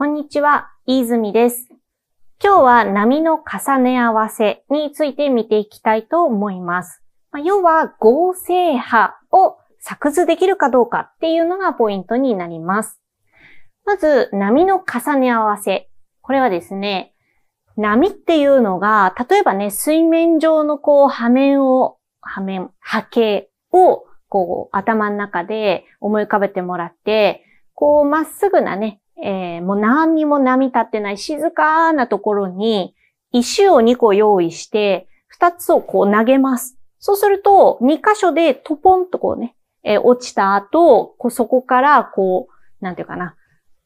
こんにちは、飯泉です。今日は波の重ね合わせについて見ていきたいと思います。まあ、要は合成波を作図できるかどうかっていうのがポイントになります。まず、波の重ね合わせ。これはですね、波っていうのが、例えばね、水面上のこう波面を、波面、波形をこう頭の中で思い浮かべてもらって、こうまっすぐなね、えー、もう何にも波立ってない静かなところに、石を2個用意して、2つをこう投げます。そうすると、2箇所でトポンとこうね、えー、落ちた後、こうそこからこう、なんていうかな、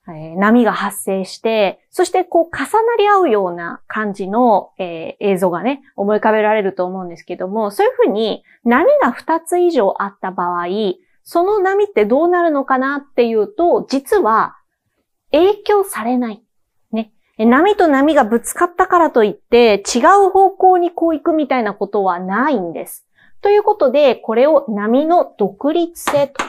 えー、波が発生して、そしてこう重なり合うような感じの、えー、映像がね、思い浮かべられると思うんですけども、そういうふうに波が2つ以上あった場合、その波ってどうなるのかなっていうと、実は影響されない。ね。波と波がぶつかったからといって、違う方向にこう行くみたいなことはないんです。ということで、これを波の独立性と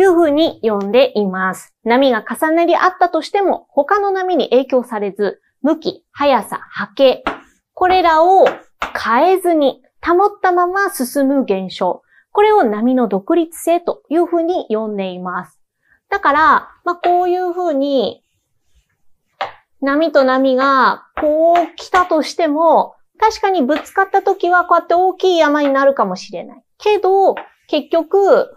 いうふうに呼んでいます。波が重なり合ったとしても、他の波に影響されず、向き、速さ、波形、これらを変えずに保ったまま進む現象。これを波の独立性というふうに呼んでいます。だから、まあ、こういうふうに、波と波がこう来たとしても、確かにぶつかった時はこうやって大きい山になるかもしれない。けど、結局、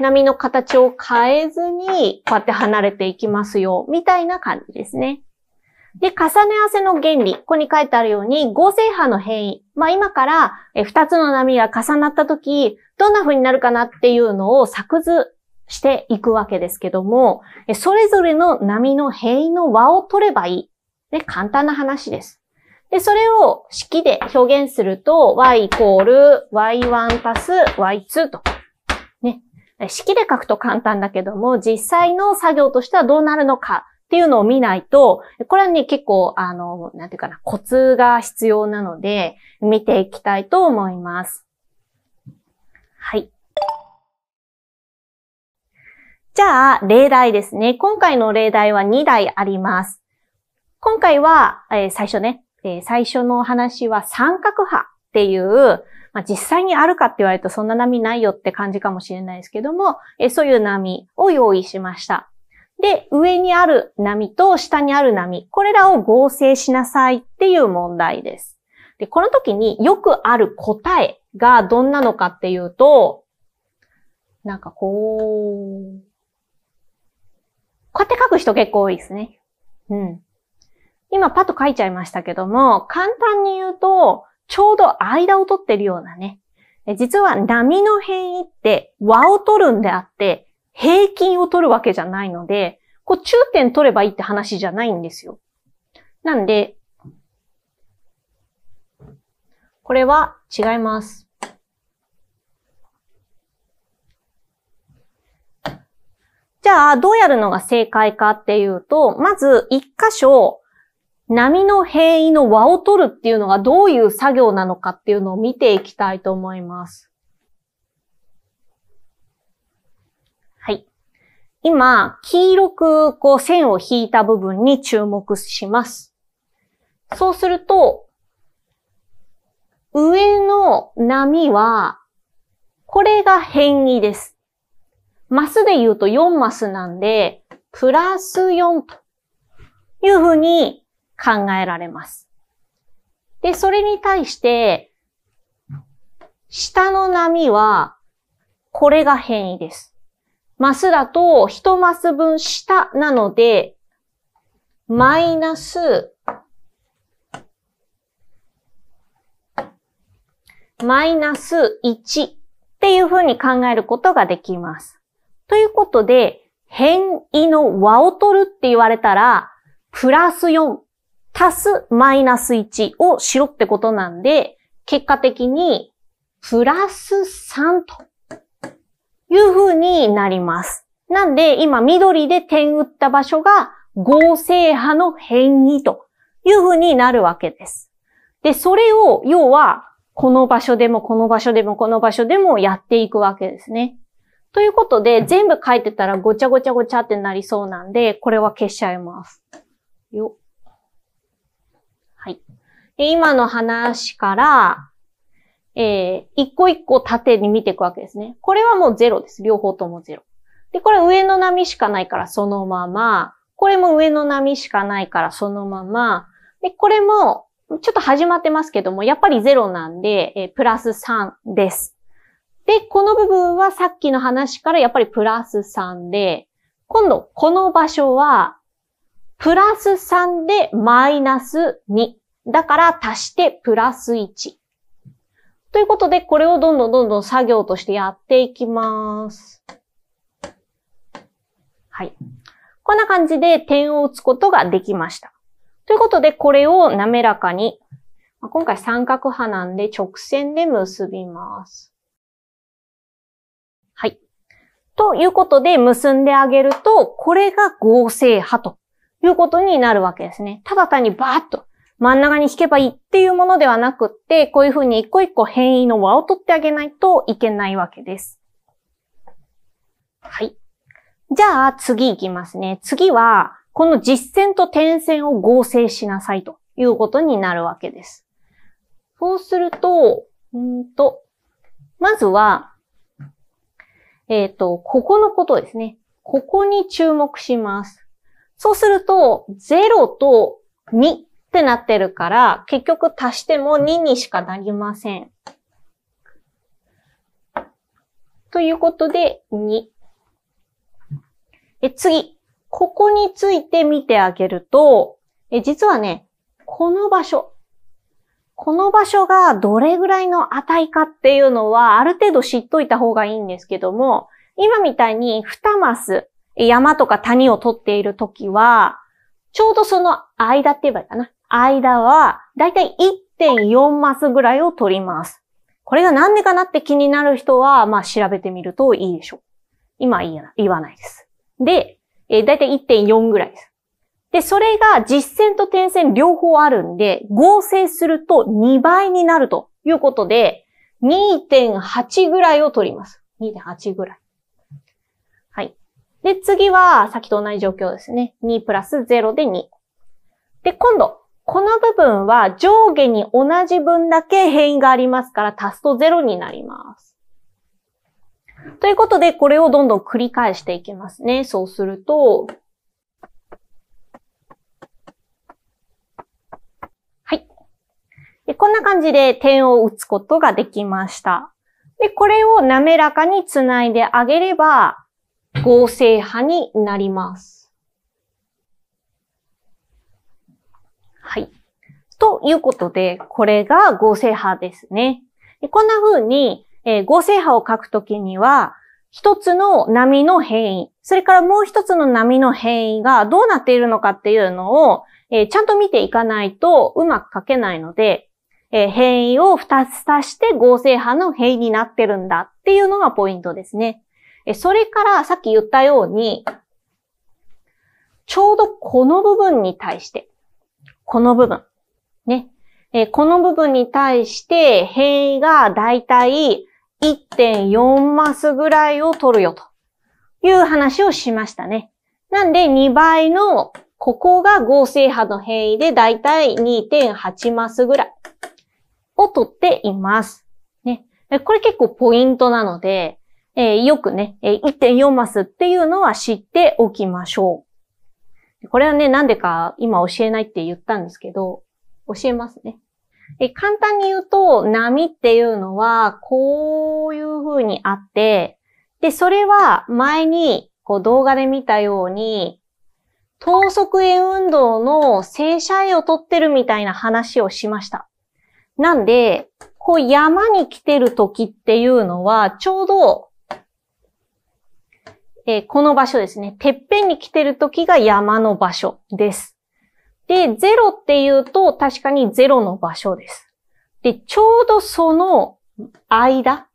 波の形を変えずに、こうやって離れていきますよ、みたいな感じですね。で、重ね合わせの原理。ここに書いてあるように、合成波の変異。まあ今から、二つの波が重なった時、どんな風になるかなっていうのを作図していくわけですけども、それぞれの波の変異の和を取ればいい。で、簡単な話です。で、それを式で表現すると、y イコール y1 たす y2 と。ね。式で書くと簡単だけども、実際の作業としてはどうなるのかっていうのを見ないと、これはね、結構、あの、なんていうかな、コツが必要なので、見ていきたいと思います。はい。じゃあ、例題ですね。今回の例題は2題あります。今回は、えー、最初ね、えー、最初のお話は三角波っていう、まあ、実際にあるかって言われるとそんな波ないよって感じかもしれないですけども、えー、そういう波を用意しました。で、上にある波と下にある波、これらを合成しなさいっていう問題です。で、この時によくある答えがどんなのかっていうと、なんかこう、く人結構多いですね。うん。今パッと書いちゃいましたけども、簡単に言うと、ちょうど間を取ってるようなね。実は波の変異って和を取るんであって、平均を取るわけじゃないので、こう中点取ればいいって話じゃないんですよ。なんで、これは違います。どうやるのが正解かっていうと、まず一箇所、波の変異の輪を取るっていうのがどういう作業なのかっていうのを見ていきたいと思います。はい。今、黄色くこう線を引いた部分に注目します。そうすると、上の波は、これが変異です。マスで言うと4マスなんで、プラス4というふうに考えられます。で、それに対して、下の波は、これが変異です。マスだと1マス分下なので、マイナス、マイナス1っていうふうに考えることができます。ということで、変異の和を取るって言われたら、プラス4、足すマイナス1をしろってことなんで、結果的に、プラス3という風になります。なんで、今緑で点打った場所が合成派の変異という風になるわけです。で、それを、要は、この場所でも、この場所でも、この場所でもやっていくわけですね。ということで、全部書いてたらごちゃごちゃごちゃってなりそうなんで、これは消しちゃいます。よ。はい。で、今の話から、えー、一個一個縦に見ていくわけですね。これはもうゼロです。両方ともゼロ。で、これ上の波しかないからそのまま、これも上の波しかないからそのまま、で、これも、ちょっと始まってますけども、やっぱりゼロなんで、えー、プラス3です。で、この部分はさっきの話からやっぱりプラス3で、今度この場所は、プラス3でマイナス2。だから足してプラス1。ということで、これをどんどんどんどん作業としてやっていきます。はい。こんな感じで点を打つことができました。ということで、これを滑らかに、今回三角派なんで直線で結びます。ということで結んであげると、これが合成派ということになるわけですね。ただ単にバーッと真ん中に引けばいいっていうものではなくって、こういうふうに一個一個変異の輪を取ってあげないといけないわけです。はい。じゃあ次行きますね。次は、この実線と点線を合成しなさいということになるわけです。そうすると、んと、まずは、えっ、ー、と、ここのことですね。ここに注目します。そうすると、0と2ってなってるから、結局足しても2にしかなりません。ということで、2。え、次。ここについて見てあげると、え、実はね、この場所。この場所がどれぐらいの値かっていうのは、ある程度知っといた方がいいんですけども、今みたいに2マス山とか谷を取っているときは、ちょうどその間って言えばいいかな。間は、だいたい1.4マスぐらいを取ります。これがなんでかなって気になる人は、まあ調べてみるといいでしょう。今は言わないです。で、だいたい1.4ぐらいです。で、それが実線と点線両方あるんで、合成すると2倍になるということで、2.8ぐらいを取ります。2.8ぐらい。はい。で、次は、さっきと同じ状況ですね。2プラス0で2。で、今度、この部分は上下に同じ分だけ変異がありますから、足すと0になります。ということで、これをどんどん繰り返していきますね。そうすると、こんな感じで点を打つことができました。で、これを滑らかにつないであげれば、合成派になります。はい。ということで、これが合成派ですね。でこんな風に、えー、合成派を書くときには、一つの波の変異、それからもう一つの波の変異がどうなっているのかっていうのを、えー、ちゃんと見ていかないとうまく書けないので、えー、変異を2つ足して合成波の変異になってるんだっていうのがポイントですね。えー、それからさっき言ったように、ちょうどこの部分に対して、この部分、ね。えー、この部分に対して変異がだいたい1.4マスぐらいを取るよという話をしましたね。なんで2倍のここが合成波の変異でだいたい2.8マスぐらい。をとっています。ね。これ結構ポイントなので、えー、よくね、1.4マスっていうのは知っておきましょう。これはね、なんでか今教えないって言ったんですけど、教えますね。え簡単に言うと、波っていうのは、こういう風にあって、で、それは前にこう動画で見たように、等速円運動の正社位を取ってるみたいな話をしました。なんで、こう山に来てる時っていうのは、ちょうど、えー、この場所ですね。てっぺんに来てる時が山の場所です。で、ゼロっていうと確かにゼロの場所です。で、ちょうどその間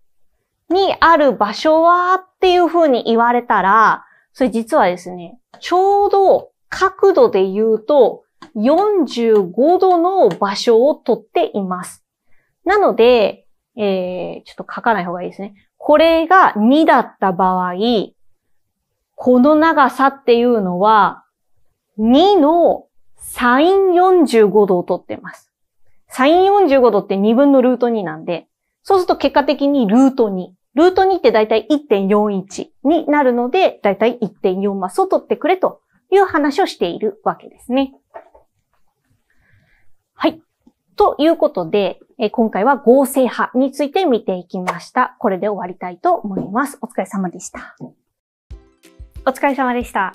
にある場所はっていう風に言われたら、それ実はですね、ちょうど角度で言うと45度の場所をとっています。なので、えー、ちょっと書かない方がいいですね。これが2だった場合、この長さっていうのは、2のサイン45度をとってます。サイン45度って2分のルート2なんで、そうすると結果的にルート2。ルート2ってだいたい1.41になるので、だいたい1.4マスを取ってくれという話をしているわけですね。はい。ということで、え今回は合成派について見ていきました。これで終わりたいと思います。お疲れ様でした。お疲れ様でした。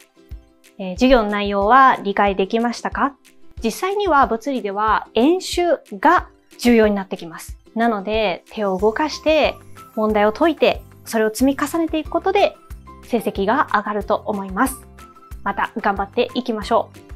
えー、授業の内容は理解できましたか実際には物理では演習が重要になってきます。なので、手を動かして問題を解いて、それを積み重ねていくことで成績が上がると思います。また頑張っていきましょう。